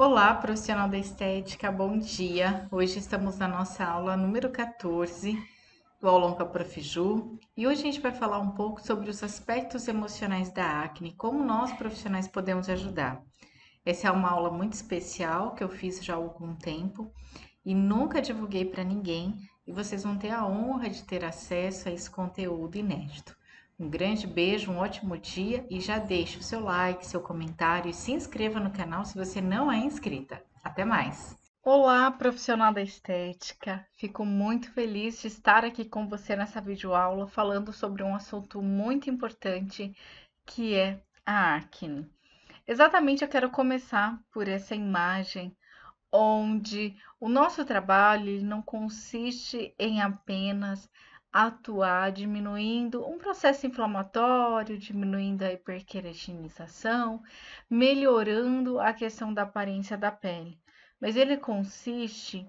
Olá, profissional da estética, bom dia! Hoje estamos na nossa aula número 14 do Aulão com a Profiju e hoje a gente vai falar um pouco sobre os aspectos emocionais da acne, como nós profissionais podemos ajudar. Essa é uma aula muito especial que eu fiz já há algum tempo e nunca divulguei para ninguém, e vocês vão ter a honra de ter acesso a esse conteúdo inédito. Um grande beijo, um ótimo dia e já deixe o seu like, seu comentário e se inscreva no canal se você não é inscrita. Até mais! Olá, profissional da estética! Fico muito feliz de estar aqui com você nessa videoaula falando sobre um assunto muito importante que é a acne. Exatamente, eu quero começar por essa imagem onde o nosso trabalho não consiste em apenas atuar diminuindo um processo inflamatório, diminuindo a hiperqueratinização, melhorando a questão da aparência da pele. Mas ele consiste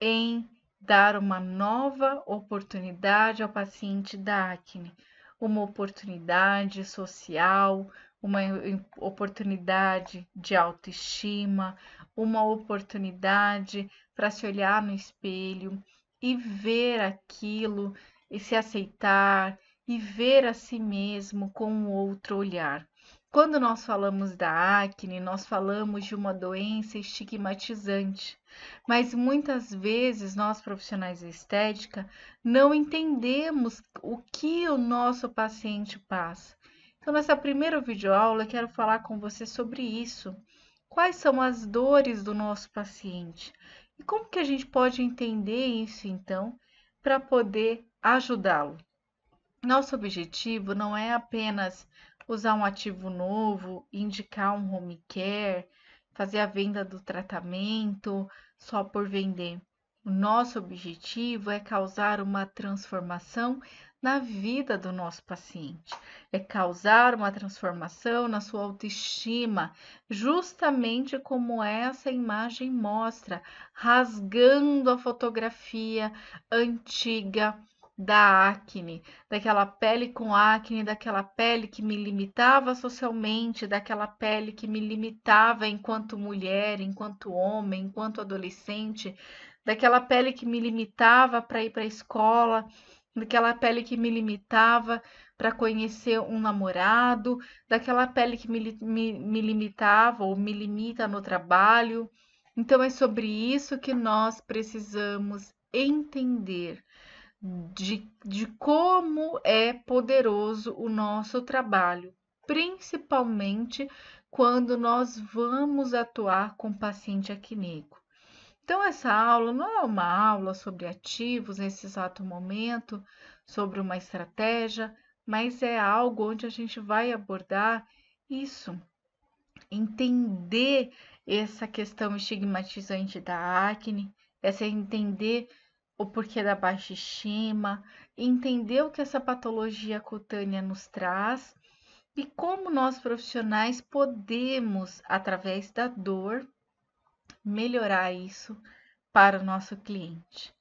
em dar uma nova oportunidade ao paciente da acne, uma oportunidade social, uma oportunidade de autoestima, uma oportunidade para se olhar no espelho e ver aquilo e se aceitar e ver a si mesmo com um outro olhar. Quando nós falamos da acne, nós falamos de uma doença estigmatizante, mas muitas vezes nós profissionais de estética não entendemos o que o nosso paciente passa. Então, nessa primeira videoaula, eu quero falar com você sobre isso. Quais são as dores do nosso paciente? E como que a gente pode entender isso então para poder ajudá-lo. Nosso objetivo não é apenas usar um ativo novo, indicar um home care, fazer a venda do tratamento só por vender. O nosso objetivo é causar uma transformação na vida do nosso paciente, é causar uma transformação na sua autoestima, justamente como essa imagem mostra, rasgando a fotografia antiga da acne, daquela pele com acne, daquela pele que me limitava socialmente, daquela pele que me limitava enquanto mulher, enquanto homem, enquanto adolescente, daquela pele que me limitava para ir para a escola, daquela pele que me limitava para conhecer um namorado, daquela pele que me, me, me limitava ou me limita no trabalho. Então é sobre isso que nós precisamos entender Hum. de, de como é poderoso o nosso trabalho, principalmente quando nós vamos atuar com paciente acnínico. Então, essa aula não é uma aula sobre ativos nesse exato momento, sobre uma estratégia, mas é algo onde a gente vai abordar isso, entender essa questão estigmatizante da acne, essa entender o porquê da baixa estima, entender o que essa patologia cutânea nos traz e como nós profissionais podemos, através da dor, melhorar isso para o nosso cliente.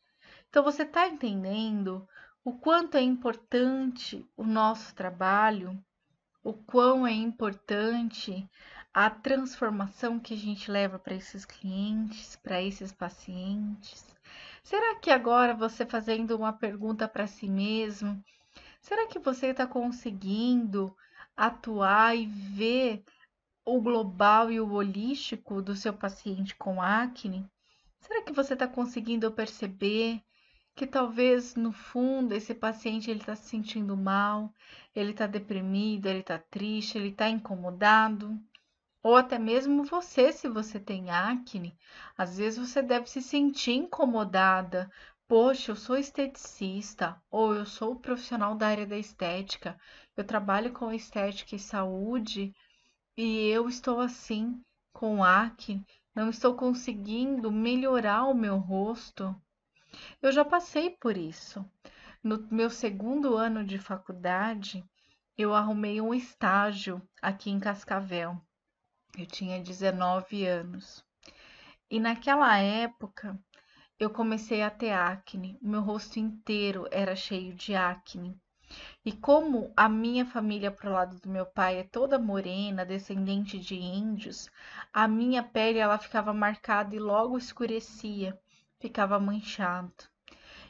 Então, você está entendendo o quanto é importante o nosso trabalho, o quão é importante a transformação que a gente leva para esses clientes, para esses pacientes. Será que agora você fazendo uma pergunta para si mesmo, será que você está conseguindo atuar e ver o global e o holístico do seu paciente com acne? Será que você está conseguindo perceber que talvez no fundo esse paciente ele está se sentindo mal, ele está deprimido, ele está triste, ele está incomodado? ou até mesmo você, se você tem acne. Às vezes você deve se sentir incomodada. Poxa, eu sou esteticista ou eu sou profissional da área da estética. Eu trabalho com estética e saúde e eu estou assim com acne, não estou conseguindo melhorar o meu rosto. Eu já passei por isso. No meu segundo ano de faculdade, eu arrumei um estágio aqui em Cascavel eu tinha 19 anos. E naquela época eu comecei a ter acne. Meu rosto inteiro era cheio de acne. E como a minha família pro lado do meu pai é toda morena, descendente de índios, a minha pele ela ficava marcada e logo escurecia, ficava manchado.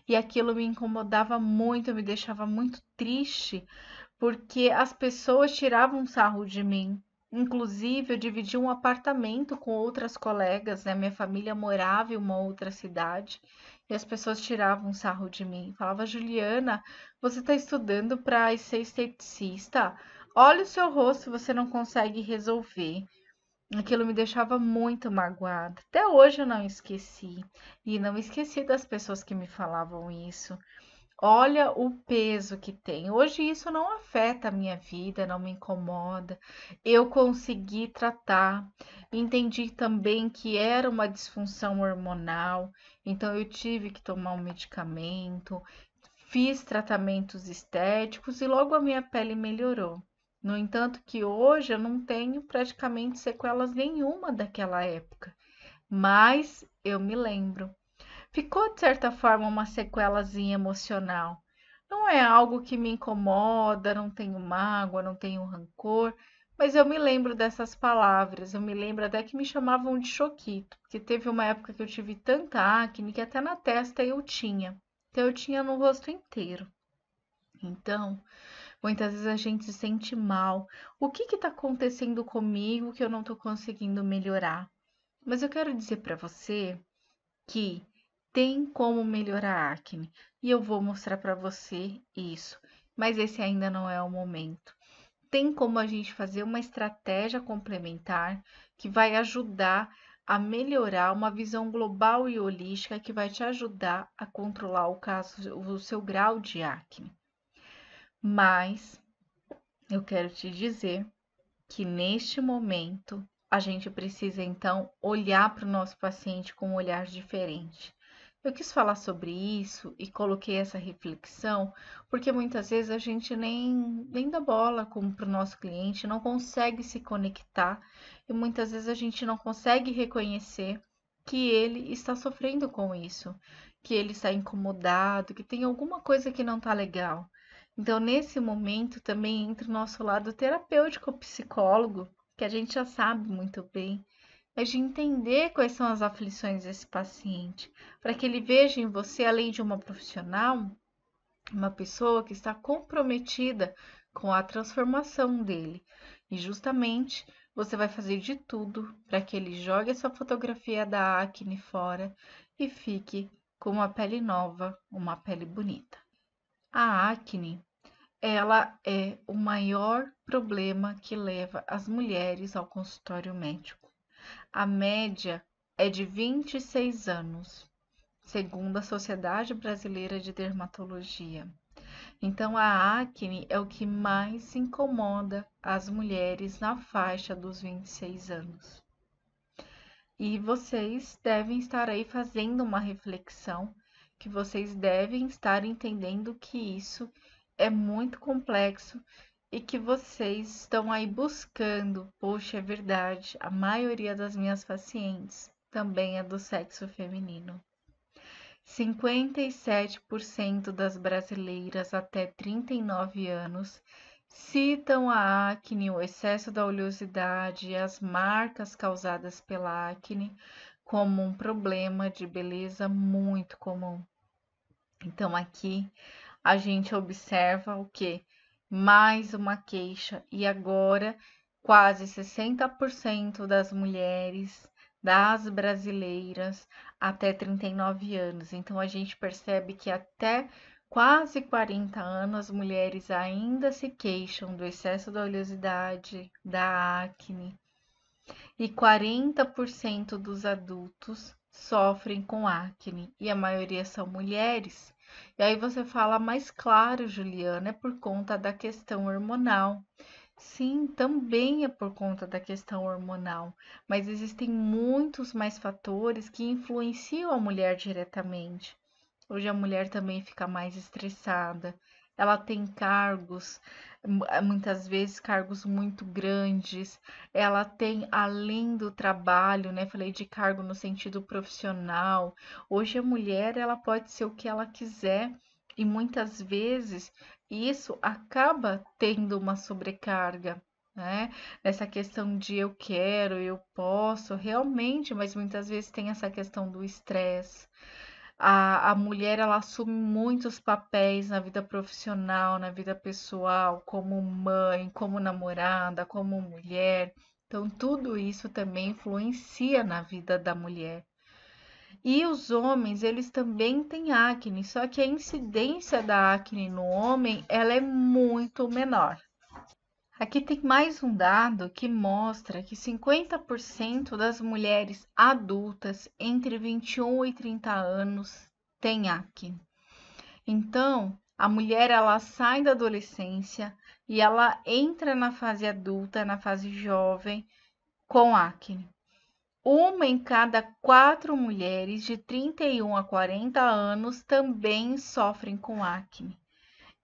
E aquilo me incomodava muito, me deixava muito triste, porque as pessoas tiravam sarro de mim. Inclusive, eu dividi um apartamento com outras colegas, né? Minha família morava em uma outra cidade e as pessoas tiravam sarro de mim. Falava, Juliana, você está estudando para ser esteticista? Olha o seu rosto, você não consegue resolver. Aquilo me deixava muito magoada. Até hoje eu não esqueci. E não esqueci das pessoas que me falavam isso. Olha o peso que tem. Hoje isso não afeta a minha vida, não me incomoda. Eu consegui tratar. Entendi também que era uma disfunção hormonal, então eu tive que tomar um medicamento, fiz tratamentos estéticos e logo a minha pele melhorou. No entanto, que hoje eu não tenho praticamente sequelas nenhuma daquela época, mas eu me lembro ficou de certa forma uma sequelazinha emocional. Não é algo que me incomoda, não tenho mágoa, não tenho rancor, mas eu me lembro dessas palavras, eu me lembro até que me chamavam de choquito, porque teve uma época que eu tive tanta acne que até na testa eu tinha, então eu tinha no rosto inteiro. Então, muitas vezes a gente se sente mal. O que está acontecendo comigo que eu não estou conseguindo melhorar? Mas eu quero dizer para você que tem como melhorar a acne e eu vou mostrar para você isso, mas esse ainda não é o momento. Tem como a gente fazer uma estratégia complementar que vai ajudar a melhorar uma visão global e holística que vai te ajudar a controlar o caso, o seu grau de acne. Mas eu quero te dizer que neste momento a gente precisa então olhar para o nosso paciente com um olhar diferente. Eu quis falar sobre isso e coloquei essa reflexão, porque muitas vezes a gente nem, nem dá bola para o nosso cliente, não consegue se conectar e muitas vezes a gente não consegue reconhecer que ele está sofrendo com isso, que ele está incomodado, que tem alguma coisa que não está legal. Então, nesse momento também entra o nosso lado terapêutico, psicólogo, que a gente já sabe muito bem é de entender quais são as aflições desse paciente, para que ele veja em você, além de uma profissional, uma pessoa que está comprometida com a transformação dele. E justamente você vai fazer de tudo para que ele jogue essa fotografia da acne fora e fique com uma pele nova, uma pele bonita. A acne, ela é o maior problema que leva as mulheres ao consultório médico. A média é de 26 anos, segundo a Sociedade Brasileira de Dermatologia. Então, a acne é o que mais incomoda as mulheres na faixa dos 26 anos. E vocês devem estar aí fazendo uma reflexão, que vocês devem estar entendendo que isso é muito complexo e que vocês estão aí buscando. Poxa, é verdade, a maioria das minhas pacientes também é do sexo feminino. 57% das brasileiras até 39 anos citam a acne, o excesso da oleosidade e as marcas causadas pela acne como um problema de beleza muito comum. Então aqui a gente observa o que mais uma queixa, e agora quase 60% das mulheres, das brasileiras, até 39 anos. Então a gente percebe que até quase 40 anos as mulheres ainda se queixam do excesso da oleosidade, da acne. E 40% dos adultos sofrem com acne, e a maioria são mulheres. E aí você fala, mais claro, Juliana, é por conta da questão hormonal. Sim, também é por conta da questão hormonal, mas existem muitos mais fatores que influenciam a mulher diretamente. Hoje a mulher também fica mais estressada, ela tem cargos, eh, muitas vezes cargos muito grandes, ela tem além do trabalho, né? Falei de cargo no sentido profissional. Hoje a mulher ela pode ser o que ela quiser e muitas vezes isso acaba tendo uma sobrecarga. Né? Nessa questão de eu quero, eu posso, realmente, mas muitas vezes tem essa questão do estresse, a, a mulher ela assume muitos papéis na vida profissional, na vida pessoal, como mãe, como namorada, como mulher. Então, tudo isso também influencia na vida da mulher. E os homens, eles também têm acne, só que a incidência da acne no homem, ela é muito menor. Aqui tem mais um dado que mostra que 50% das mulheres adultas entre 21 e 30 anos têm acne. Então, a mulher ela sai da adolescência e ela entra na fase adulta, na fase jovem, com acne. Uma em cada quatro mulheres de 31 a 40 anos também sofrem com acne.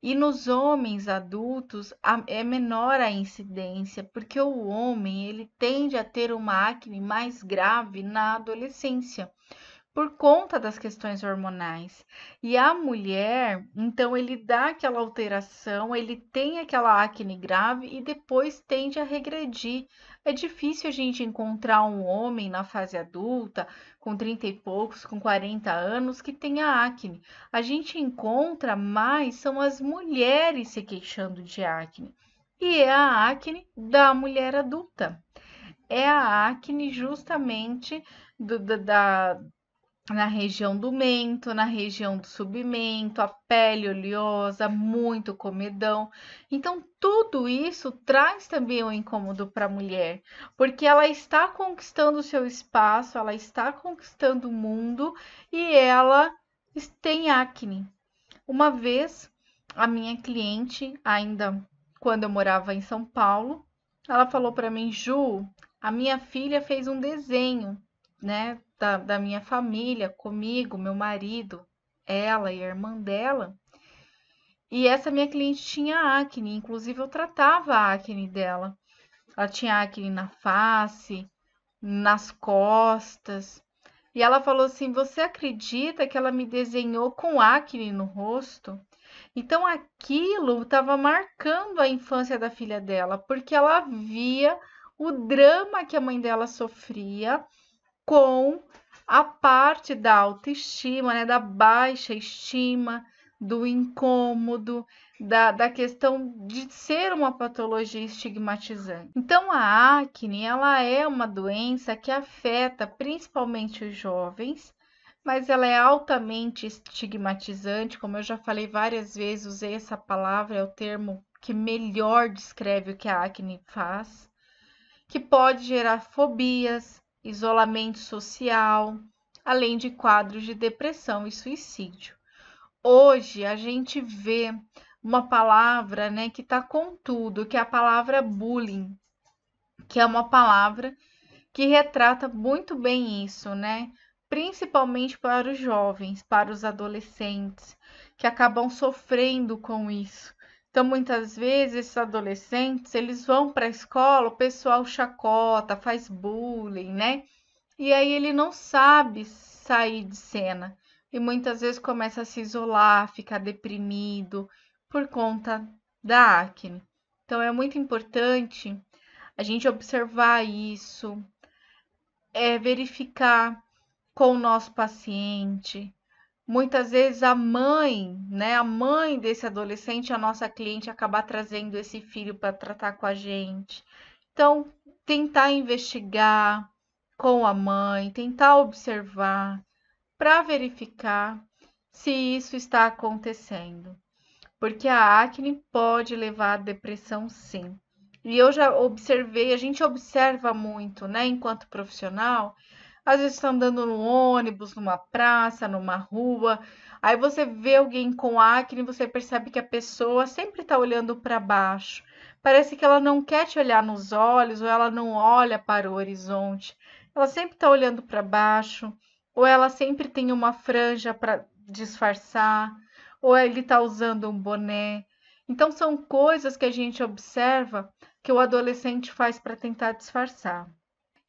E nos homens adultos é menor a incidência, porque o homem ele tende a ter uma acne mais grave na adolescência, por conta das questões hormonais. E a mulher, então, ele dá aquela alteração, ele tem aquela acne grave e depois tende a regredir é difícil a gente encontrar um homem na fase adulta, com 30 e poucos, com 40 anos, que tenha acne. A gente encontra mais são as mulheres se queixando de acne. E é a acne da mulher adulta. É a acne justamente do, da, da na região do mento, na região do submento, a pele oleosa, muito comedão. Então, tudo isso traz também um incômodo para a mulher, porque ela está conquistando o seu espaço, ela está conquistando o mundo e ela tem acne. Uma vez, a minha cliente, ainda quando eu morava em São Paulo, ela falou para mim: Ju, a minha filha fez um desenho, né? da, da minha família, comigo, meu marido, ela e a irmã dela. E essa minha cliente tinha acne, inclusive eu tratava a acne dela. Ela tinha acne na face, nas costas. E ela falou assim: Você acredita que ela me desenhou com acne no rosto? Então aquilo estava marcando a infância da filha dela, porque ela via o drama que a mãe dela sofria com a parte da autoestima, né, da baixa estima, do incômodo, da, da questão de ser uma patologia estigmatizante. Então, a acne ela é uma doença que afeta principalmente os jovens, mas ela é altamente estigmatizante, como eu já falei várias vezes, usei essa palavra, é o termo que melhor descreve o que a acne faz, que pode gerar fobias, isolamento social, além de quadros de depressão e suicídio. Hoje a gente vê uma palavra né, que está com tudo, que é a palavra bullying, que é uma palavra que retrata muito bem isso, né? Principalmente para os jovens, para os adolescentes, que acabam sofrendo com isso, então, muitas vezes, esses adolescentes, eles vão para a escola, o pessoal chacota, faz bullying, né? E aí ele não sabe sair de cena. E muitas vezes começa a se isolar, ficar deprimido por conta da acne. Então, é muito importante a gente observar isso, é, verificar com o nosso paciente, muitas vezes a mãe, né, a mãe desse adolescente, a nossa cliente, acabar trazendo esse filho para tratar com a gente. Então, tentar investigar com a mãe, tentar observar para verificar se isso está acontecendo. Porque a acne pode levar à depressão sim. E eu já observei, a gente observa muito, né, enquanto profissional, às vezes está andando no ônibus, numa praça, numa rua. Aí você vê alguém com acne você percebe que a pessoa sempre está olhando para baixo. Parece que ela não quer te olhar nos olhos ou ela não olha para o horizonte. Ela sempre está olhando para baixo ou ela sempre tem uma franja para disfarçar ou ele está usando um boné. Então, são coisas que a gente observa que o adolescente faz para tentar disfarçar.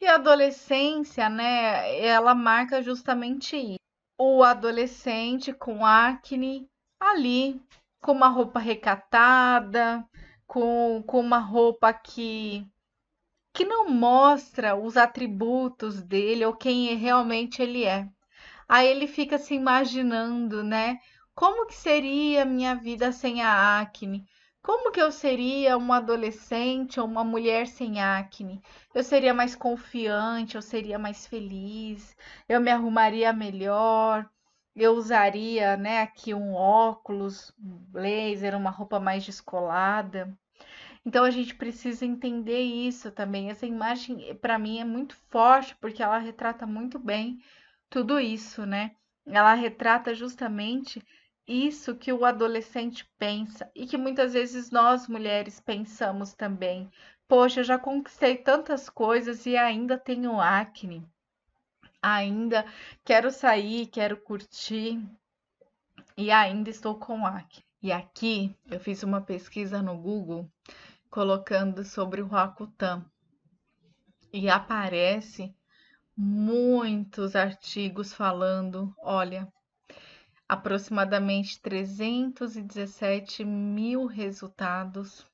E a adolescência, né, ela marca justamente isso. O adolescente com acne ali, com uma roupa recatada, com, com uma roupa que que não mostra os atributos dele ou quem é, realmente ele é. Aí ele fica se imaginando, né? Como que seria a minha vida sem a acne? Como que eu seria uma adolescente ou uma mulher sem acne? Eu seria mais confiante, eu seria mais feliz, eu me arrumaria melhor, eu usaria, né, aqui um óculos, um blazer, uma roupa mais descolada. Então a gente precisa entender isso também. Essa imagem eh, para mim é muito forte porque ela retrata muito bem tudo isso, né? Ela retrata justamente isso que o adolescente pensa e que muitas vezes nós mulheres pensamos também. Poxa, eu já conquistei tantas coisas e ainda tenho acne. Ainda quero sair, quero curtir e ainda estou com acne. E aqui eu fiz uma pesquisa no Google colocando sobre o Roacutan e aparece muitos artigos falando, olha, aproximadamente 317 mil resultados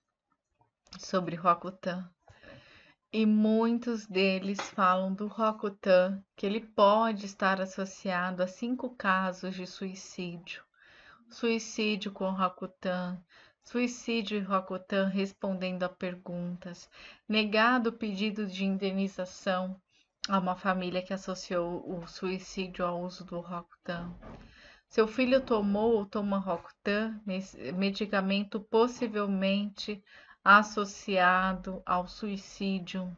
sobre Rokutan. E muitos deles falam do Rokutan, que ele pode estar associado a cinco casos de suicídio. Suicídio com Rokutan, suicídio e Rokutan respondendo a perguntas, negado o pedido de indenização a uma família que associou o suicídio ao uso do Rokutan. Seu filho tomou ou toma Roctan, medicamento possivelmente associado ao suicídio.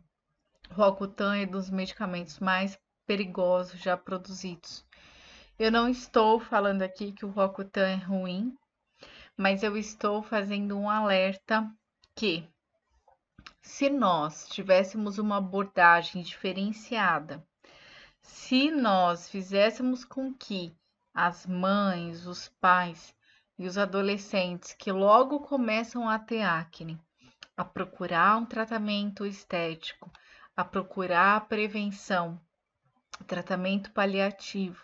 Rocutan é dos medicamentos mais perigosos já produzidos. Eu não estou falando aqui que o Rocutan é ruim, mas eu estou fazendo um alerta que se nós tivéssemos uma abordagem diferenciada, se nós fizéssemos com que as mães, os pais e os adolescentes que logo começam a ter acne, a procurar um tratamento estético, a procurar a prevenção, tratamento paliativo.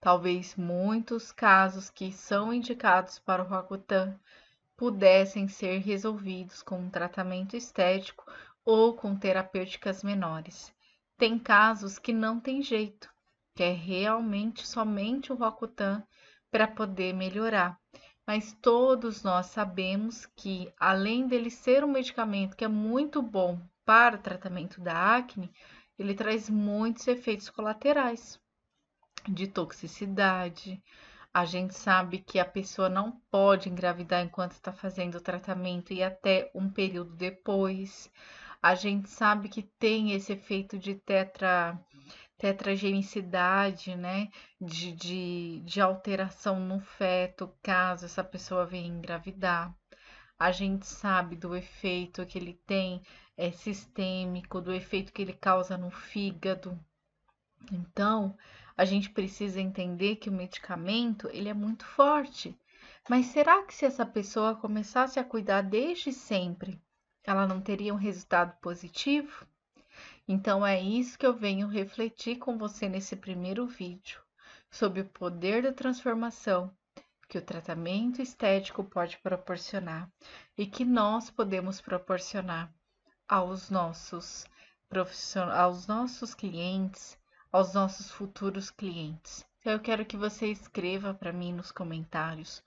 Talvez muitos casos que são indicados para o Roacutan pudessem ser resolvidos com um tratamento estético ou com terapêuticas menores. Tem casos que não tem jeito, que é realmente somente o Rokutan para poder melhorar. Mas todos nós sabemos que, além dele ser um medicamento que é muito bom para o tratamento da acne, ele traz muitos efeitos colaterais de toxicidade. A gente sabe que a pessoa não pode engravidar enquanto está fazendo o tratamento e até um período depois. A gente sabe que tem esse efeito de tetra tetragenicidade, né? De, de, de alteração no feto, caso essa pessoa venha engravidar. A gente sabe do efeito que ele tem é, sistêmico, do efeito que ele causa no fígado. Então, a gente precisa entender que o medicamento ele é muito forte. Mas será que se essa pessoa começasse a cuidar desde sempre, ela não teria um resultado positivo? Então é isso que eu venho refletir com você nesse primeiro vídeo, sobre o poder da transformação que o tratamento estético pode proporcionar e que nós podemos proporcionar aos nossos profissionais, aos nossos clientes, aos nossos futuros clientes. Então, eu quero que você escreva para mim nos comentários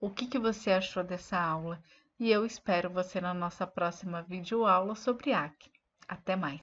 o que, que você achou dessa aula e eu espero você na nossa próxima videoaula sobre AC. Até mais!